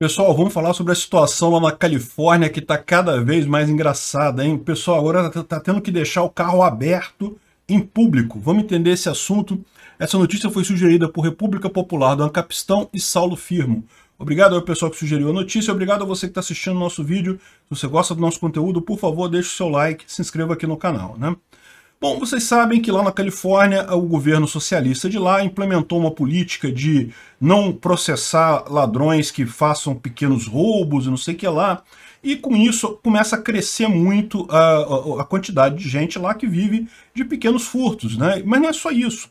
Pessoal, vamos falar sobre a situação lá na Califórnia que está cada vez mais engraçada, hein? O pessoal agora está tá tendo que deixar o carro aberto em público. Vamos entender esse assunto. Essa notícia foi sugerida por República Popular do Ancapistão e Saulo Firmo. Obrigado ao pessoal que sugeriu a notícia, obrigado a você que está assistindo o nosso vídeo. Se você gosta do nosso conteúdo, por favor, deixe o seu like, se inscreva aqui no canal, né? Bom, vocês sabem que lá na Califórnia o governo socialista de lá implementou uma política de não processar ladrões que façam pequenos roubos e não sei o que lá. E com isso começa a crescer muito a, a, a quantidade de gente lá que vive de pequenos furtos, né? Mas não é só isso.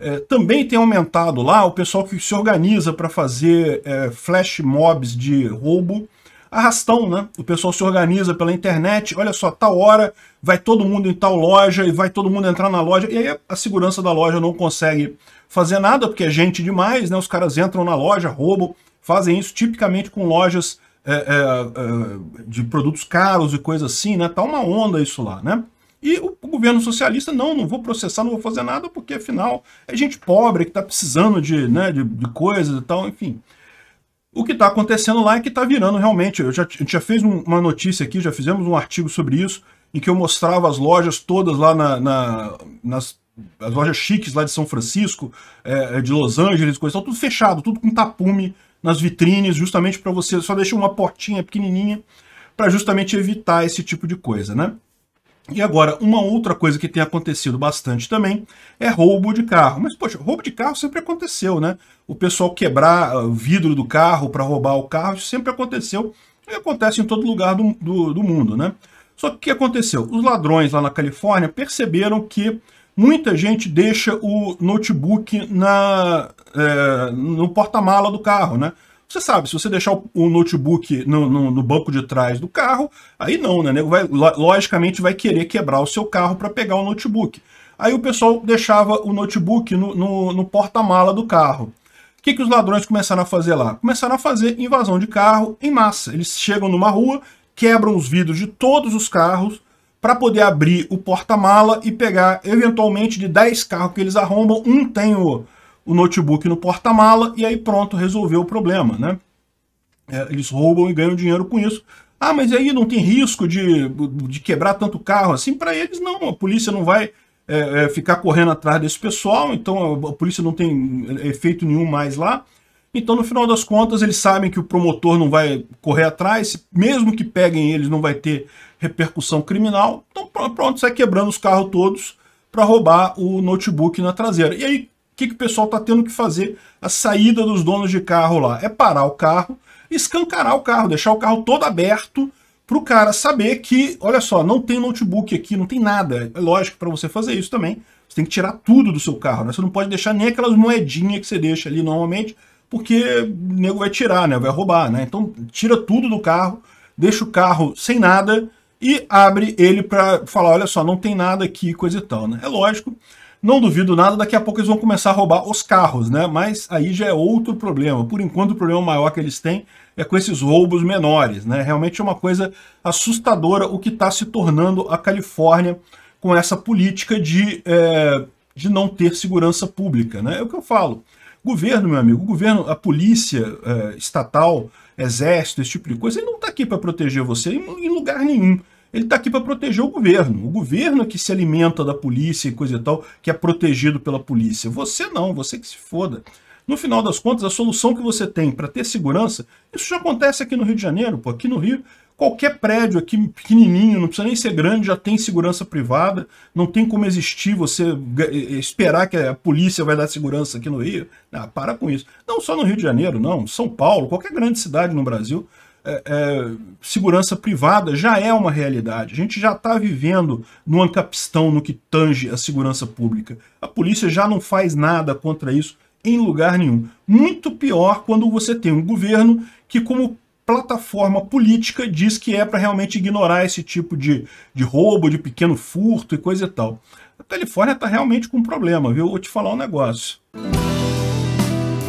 É, também tem aumentado lá o pessoal que se organiza para fazer é, flash mobs de roubo arrastão, né? O pessoal se organiza pela internet, olha só, tal hora vai todo mundo em tal loja e vai todo mundo entrar na loja. E aí a segurança da loja não consegue fazer nada, porque é gente demais, né? Os caras entram na loja, roubam, fazem isso tipicamente com lojas é, é, é, de produtos caros e coisa assim, né? Tá uma onda isso lá, né? E o governo socialista, não, não vou processar, não vou fazer nada, porque afinal é gente pobre que está precisando de, né, de, de coisas e tal, enfim. O que está acontecendo lá é que está virando realmente. Eu já, já fez um, uma notícia aqui, já fizemos um artigo sobre isso, em que eu mostrava as lojas todas lá na, na, nas as lojas chiques lá de São Francisco, é, é de Los Angeles, coisa tal, tudo fechado, tudo com tapume nas vitrines, justamente para você, só deixa uma portinha pequenininha para justamente evitar esse tipo de coisa, né? E agora, uma outra coisa que tem acontecido bastante também é roubo de carro. Mas, poxa, roubo de carro sempre aconteceu, né? O pessoal quebrar ah, o vidro do carro para roubar o carro sempre aconteceu e acontece em todo lugar do, do, do mundo, né? Só que o que aconteceu? Os ladrões lá na Califórnia perceberam que muita gente deixa o notebook na, é, no porta-mala do carro, né? Você sabe, se você deixar o notebook no, no, no banco de trás do carro, aí não, né? nego vai, logicamente vai querer quebrar o seu carro para pegar o notebook. Aí o pessoal deixava o notebook no, no, no porta-mala do carro. O que, que os ladrões começaram a fazer lá? Começaram a fazer invasão de carro em massa. Eles chegam numa rua, quebram os vidros de todos os carros para poder abrir o porta-mala e pegar, eventualmente, de 10 carros que eles arrombam, um tem o, o notebook no porta-mala e aí pronto, resolveu o problema, né? É, eles roubam e ganham dinheiro com isso. Ah, mas aí não tem risco de, de quebrar tanto carro assim? Para eles, não. A polícia não vai é, é, ficar correndo atrás desse pessoal, então a, a polícia não tem é, efeito nenhum mais lá. Então, no final das contas, eles sabem que o promotor não vai correr atrás, mesmo que peguem eles, não vai ter repercussão criminal. Então, pronto, sai quebrando os carros todos para roubar o notebook na traseira. E aí, que, que o pessoal está tendo que fazer a saída dos donos de carro lá? É parar o carro, escancarar o carro, deixar o carro todo aberto para o cara saber que, olha só, não tem notebook aqui, não tem nada. É lógico, para você fazer isso também, você tem que tirar tudo do seu carro, né? Você não pode deixar nem aquelas moedinhas que você deixa ali normalmente, porque o nego vai tirar, né? Vai roubar, né? Então tira tudo do carro, deixa o carro sem nada e abre ele para falar, olha só, não tem nada aqui, coisa e tal, né? É lógico não duvido nada, daqui a pouco eles vão começar a roubar os carros, né? Mas aí já é outro problema. Por enquanto, o problema maior que eles têm é com esses roubos menores, né? Realmente é uma coisa assustadora o que está se tornando a Califórnia com essa política de, é, de não ter segurança pública, né? É o que eu falo. Governo, meu amigo, governo, a polícia é, estatal, exército, esse tipo de coisa, ele não está aqui para proteger você em, em lugar nenhum ele está aqui para proteger o governo. O governo é que se alimenta da polícia e coisa e tal, que é protegido pela polícia. Você não, você que se foda. No final das contas, a solução que você tem para ter segurança, isso já acontece aqui no Rio de Janeiro, pô. Aqui no Rio, qualquer prédio aqui pequenininho, não precisa nem ser grande, já tem segurança privada, não tem como existir você eh, eh, esperar que a polícia vai dar segurança aqui no Rio. Não, ah, para com isso. Não só no Rio de Janeiro, não. São Paulo, qualquer grande cidade no Brasil, é, é, segurança privada já é uma realidade. A gente já está vivendo no ancapistão no que tange a segurança pública. A polícia já não faz nada contra isso em lugar nenhum. Muito pior quando você tem um governo que, como plataforma política, diz que é para realmente ignorar esse tipo de, de roubo, de pequeno furto e coisa e tal. A Califórnia está realmente com um problema, viu? Vou te falar um negócio.